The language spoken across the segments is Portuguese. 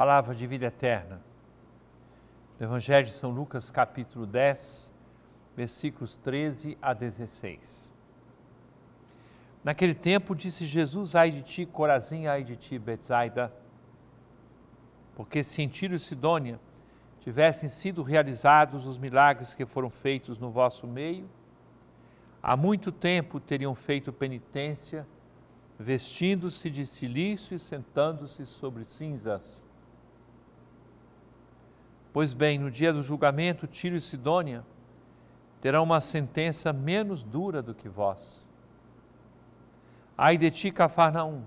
palavra de vida eterna. No Evangelho de São Lucas, capítulo 10, versículos 13 a 16. Naquele tempo disse Jesus, ai de ti, Corazinha, ai de ti, Betsaida, porque se em Tiro e Sidônia tivessem sido realizados os milagres que foram feitos no vosso meio, há muito tempo teriam feito penitência, vestindo-se de silício e sentando-se sobre cinzas. Pois bem, no dia do julgamento, Tiro e Sidônia terão uma sentença menos dura do que vós. Ai de ti, Cafarnaum,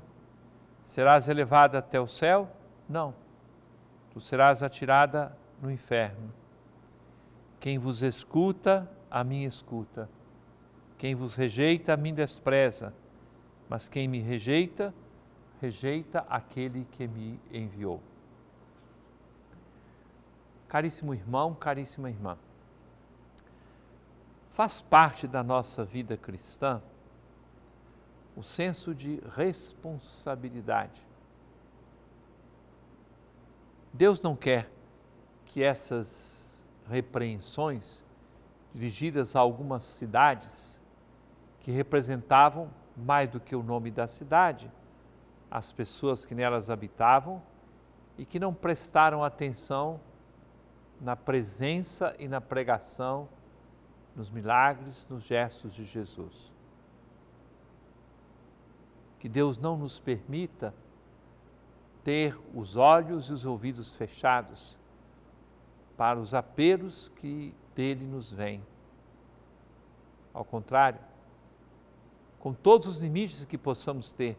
serás elevada até o céu? Não, tu serás atirada no inferno. Quem vos escuta, a mim escuta. Quem vos rejeita, a mim despreza. Mas quem me rejeita, rejeita aquele que me enviou. Caríssimo irmão, caríssima irmã, faz parte da nossa vida cristã o senso de responsabilidade. Deus não quer que essas repreensões dirigidas a algumas cidades que representavam mais do que o nome da cidade, as pessoas que nelas habitavam e que não prestaram atenção na presença e na pregação, nos milagres, nos gestos de Jesus. Que Deus não nos permita ter os olhos e os ouvidos fechados para os apelos que dele nos vêm. Ao contrário, com todos os limites que possamos ter,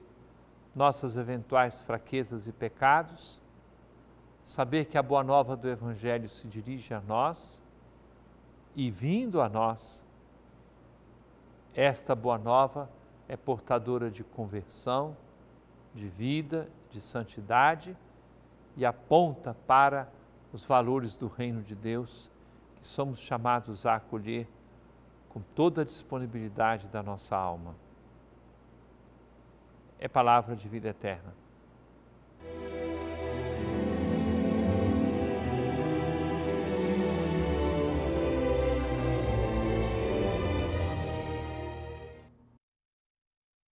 nossas eventuais fraquezas e pecados, saber que a boa nova do Evangelho se dirige a nós e, vindo a nós, esta boa nova é portadora de conversão, de vida, de santidade e aponta para os valores do reino de Deus que somos chamados a acolher com toda a disponibilidade da nossa alma. É palavra de vida eterna.